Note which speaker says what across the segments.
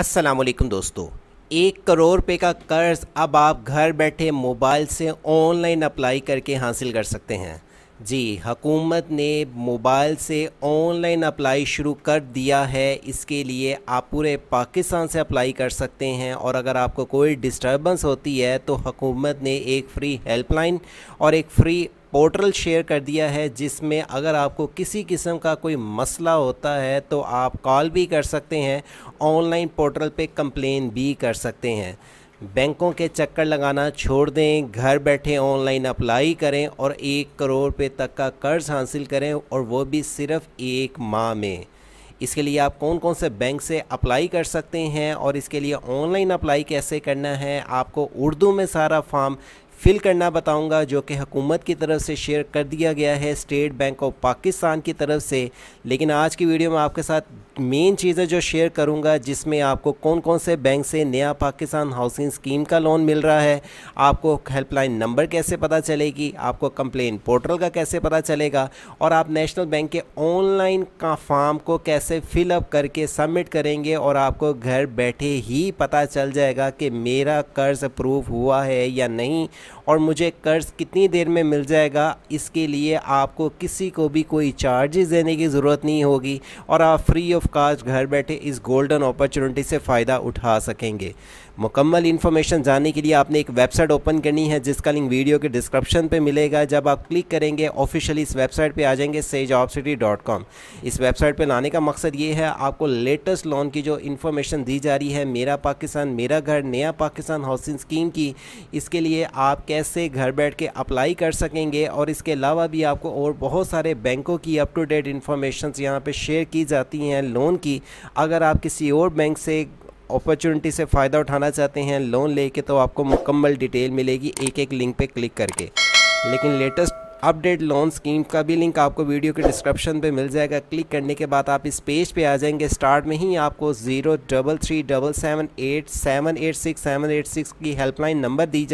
Speaker 1: असलकम दोस्तों एक करोड़ रुपये का कर्ज़ अब आप घर बैठे मोबाइल से ऑनलाइन अप्लाई करके हासिल कर सकते हैं जी हकूमत ने मोबाइल से ऑनलाइन अप्लाई शुरू कर दिया है इसके लिए आप पूरे पाकिस्तान से अप्लाई कर सकते हैं और अगर आपको कोई डिस्टर्बेंस होती है तो हकूमत ने एक फ्री हेल्पलाइन और एक फ्री पोर्टल शेयर कर दिया है जिसमें अगर आपको किसी किस्म का कोई मसला होता है तो आप कॉल भी कर सकते हैं ऑनलाइन पोर्टल पे कंप्लेन भी कर सकते हैं बैंकों के चक्कर लगाना छोड़ दें घर बैठे ऑनलाइन अप्लाई करें और एक करोड़ रुपये तक का कर्ज हासिल करें और वो भी सिर्फ एक माह में इसके लिए आप कौन कौन से बैंक से अप्लाई कर सकते हैं और इसके लिए ऑनलाइन अप्लाई कैसे करना है आपको उर्दू में सारा फॉर्म फिल करना बताऊंगा जो कि हुकूमत की तरफ से शेयर कर दिया गया है स्टेट बैंक ऑफ पाकिस्तान की तरफ से लेकिन आज की वीडियो में आपके साथ मेन चीज़ें जो शेयर करूंगा जिसमें आपको कौन कौन से बैंक से नया पाकिस्तान हाउसिंग स्कीम का लोन मिल रहा है आपको हेल्पलाइन नंबर कैसे पता चलेगी आपको कंप्लेन पोर्टल का कैसे पता चलेगा और आप नेशनल बैंक के ऑनलाइन का फॉर्म को कैसे फिलअप करके सबमिट करेंगे और आपको घर बैठे ही पता चल जाएगा कि मेरा कर्ज अप्रूव हुआ है या नहीं और मुझे कर्ज़ कितनी देर में मिल जाएगा इसके लिए आपको किसी को भी कोई चार्जेस देने की ज़रूरत नहीं होगी और आप फ्री ऑफ कास्ट घर बैठे इस गोल्डन अपॉर्चुनिटी से फ़ायदा उठा सकेंगे मुकम्मल इन्फॉर्मेशन जानने के लिए आपने एक वेबसाइट ओपन करनी है जिसका लिंक वीडियो के डिस्क्रिप्शन पे मिलेगा जब आप क्लिक करेंगे ऑफिशियली इस वेबसाइट पे आ जाएंगे से इस वेबसाइट पे लाने का मकसद ये है आपको लेटेस्ट लोन की जो इन्फॉर्मेशन दी जा रही है मेरा पाकिस्तान मेरा घर नया पाकिस्तान हाउसिंग स्कीम की इसके लिए आप आप कैसे घर बैठ के अप्लाई कर सकेंगे और इसके अलावा भी आपको और बहुत सारे बैंकों की अप टू डेट इन्फॉर्मेशन यहाँ पर शेयर की जाती हैं लोन की अगर आप किसी और बैंक से अपॉर्चुनिटी से फ़ायदा उठाना चाहते हैं लोन लेके तो आपको मुकम्मल डिटेल मिलेगी एक एक लिंक पे क्लिक करके लेकिन लेटेस्ट अपडेट लोन स्कीम का भी लिंक आपको वीडियो के डिस्क्रिप्शन पे मिल जाएगा क्लिक करने के बाद आप इस पेज पे आ जाएंगे स्टार्ट में ही आपको zero double three double seven eight seven eight six seven eight six की हेल्पलाइन नंबर दी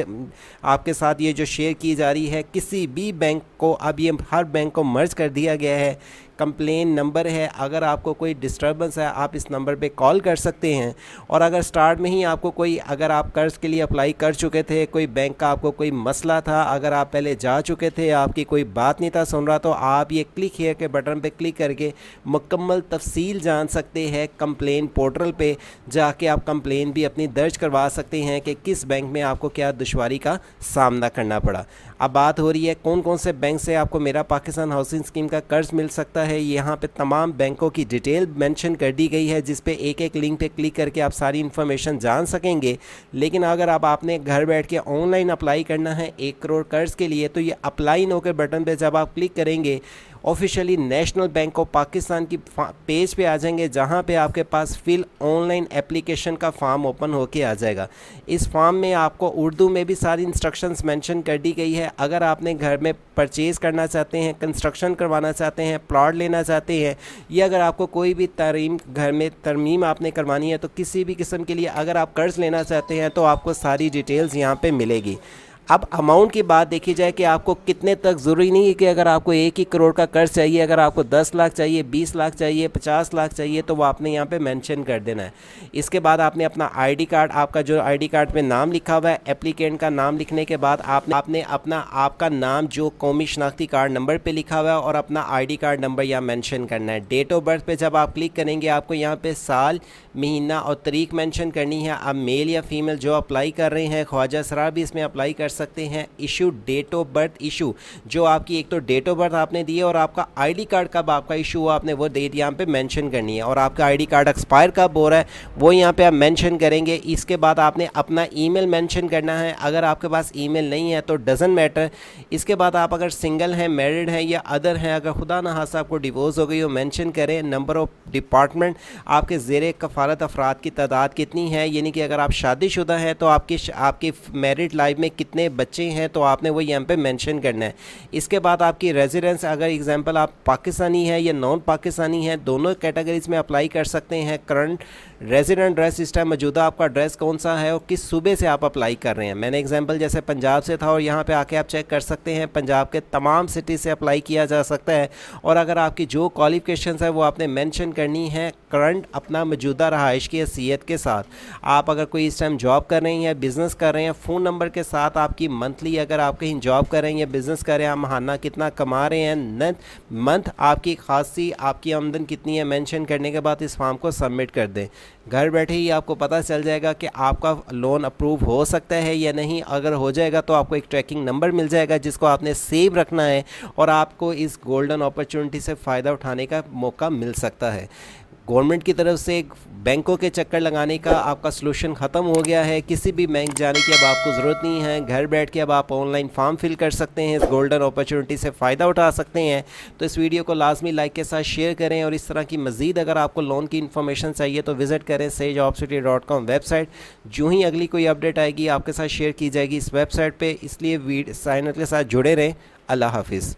Speaker 1: आपके साथ ये जो शेयर की जा रही है किसी भी बैंक को अब ये हर बैंक को मर्ज कर दिया गया है कंप्लेन नंबर है अगर आपको कोई डिस्टर्बेंस है आप इस नंबर पे कॉल कर सकते हैं और अगर स्टार्ट में ही आपको कोई अगर आप कर्ज़ के लिए अप्लाई कर चुके थे कोई बैंक का आपको कोई मसला था अगर आप पहले जा चुके थे आपकी कोई बात नहीं था सुन रहा तो आप ये क्लिक है के बटन पर क्लिक करके मुकम्मल तफसील जान सकते हैं कंप्लेन पोर्टल पर जाके आप कंप्लेन भी अपनी दर्ज करवा सकते हैं कि किस बैंक में आपको क्या दुशारी का सामना करना पड़ा अब बात हो रही है कौन कौन से बैंक से आपको मेरा पाकिस्तान हाउसिंग स्कीम का कर्ज मिल सकता है यहाँ पे तमाम बैंकों की डिटेल मेंशन कर दी गई है जिस पे एक एक लिंक पे क्लिक करके आप सारी इन्फॉर्मेशन जान सकेंगे लेकिन अगर आप आपने घर बैठ के ऑनलाइन अप्लाई करना है एक करोड़ कर्ज के लिए तो ये अप्लाई नो के बटन पर जब आप क्लिक करेंगे officially national bank of Pakistan की पेज पे आ जाएंगे जहाँ पे आपके पास फिल ऑनलाइन एप्लीकेशन का फॉर्म ओपन होके आ जाएगा इस फॉर्म में आपको उर्दू में भी सारी इंस्ट्रक्शंस मेंशन कर दी गई है अगर आपने घर में परचेज़ करना चाहते हैं कंस्ट्रक्शन करवाना चाहते हैं प्लाट लेना चाहते हैं या अगर आपको कोई भी तरीम घर में तरमीम आपने करवानी है तो किसी भी किस्म के लिए अगर आप कर्ज़ लेना चाहते हैं तो आपको सारी डिटेल्स यहाँ पर मिलेगी अब अमाउंट की बात देखी जाए कि आपको कितने तक ज़रूरी नहीं है कि अगर आपको एक ही करोड़ का कर्ज चाहिए अगर आपको दस लाख चाहिए बीस लाख चाहिए पचास लाख चाहिए तो वो आपने यहाँ पे मेंशन कर देना है इसके बाद आपने अपना आईडी कार्ड आपका जो आईडी कार्ड में नाम लिखा हुआ है एप्लीकेंट का नाम लिखने के बाद आपने आपने अपना आपका नाम जो कौमी शनाख्ती कार्ड नंबर पर लिखा हुआ है और अपना आई कार्ड नंबर यहाँ मैंशन करना है डेट ऑफ बर्थ पर जब आप क्लिक करेंगे आपको यहाँ पर साल महीना और तरीक मैंशन करनी है आप मेल या फीमेल जो अप्लाई कर रहे हैं ख्वाजा सरा भी इसमें अप्लाई कर सकते हैं issue date of birth issue जो आपकी एक तो डेट ऑफ बर्थ आपने दी है और आपका आईडी कार्ड कब आपका इशू हुआ आपने वो डेट यहाँ पे मेंशन करनी है और आपका आईडी कार्ड एक्सपायर कब हो रहा है वो यहाँ पे आप मेंशन करेंगे इसके बाद आपने अपना ईमेल मेंशन करना है अगर आपके पास ईमेल नहीं है तो डजेंट मैटर इसके बाद आप अगर सिंगल हैं मैरिड हैं या अदर हैं अगर खुदा ना हादसा आपको डिवोर्स हो गई हो मैंशन करें नंबर ऑफ डिपार्टमेंट आपके जेर कफालत अफराद की तादाद कितनी है यानी कि अगर आप शादीशुदा हैं तो आपकी आपकी मैरिड लाइफ में कितने बच्चे हैं तो आपने वो यहाँ पे मेंशन करना है इसके बाद आपकी रेजिडेंस अगर एग्जांपल आप पाकिस्तानी है या नॉन पाकिस्तानी है दोनों कैटेगरीज में अप्लाई कर सकते हैं करंट रेजिडेंट ड्रेस इस टाइम मौजूदा आपका ड्रेस कौन सा है और किस सूबे से आप अप्लाई कर रहे हैं मैंने एग्जाम्पल जैसे पंजाब से था और यहाँ पर आके आप चेक कर सकते हैं पंजाब के तमाम सिटी से अप्लाई किया जा सकता है और अगर आपकी जो क्वालिफिकेशन है वो आपने मैंशन करनी है करंट अपना मौजूदा रहाइश की हैसियत के साथ आप अगर कोई इस टाइम जॉब कर रही हैं बिज़नेस कर रहे हैं फ़ोन नंबर के साथ आप आपकी मंथली अगर आप कहीं जॉब कर रहे हैं या बिज़नेस कर रहे हैं आप महाना कितना कमा रहे हैं मंथ आपकी खासी आपकी आमदन कितनी है मेंशन करने के बाद इस फॉर्म को सबमिट कर दें घर बैठे ही आपको पता चल जाएगा कि आपका लोन अप्रूव हो सकता है या नहीं अगर हो जाएगा तो आपको एक ट्रैकिंग नंबर मिल जाएगा जिसको आपने सेव रखना है और आपको इस गोल्डन अपॉर्चुनिटी से फ़ायदा उठाने का मौका मिल सकता है गवर्नमेंट की तरफ से बैंकों के चक्कर लगाने का आपका सलूशन ख़त्म हो गया है किसी भी बैंक जाने की अब आपको ज़रूरत नहीं है घर बैठ के अब आप ऑनलाइन फॉर्म फिल कर सकते हैं इस गोल्डन अपॉर्चुनिटी से फ़ायदा उठा सकते हैं तो इस वीडियो को लाजमी लाइक के साथ शेयर करें और इस तरह की मज़ीद अगर आपको लोन की इन्फॉर्मेशन चाहिए तो विज़िट करें सेज वेबसाइट जो ही अगली कोई अपडेट आएगी आपके साथ शेयर की जाएगी इस वेबसाइट पर इसलिए साइनर के साथ जुड़े रहें अल्लाह हाफिज़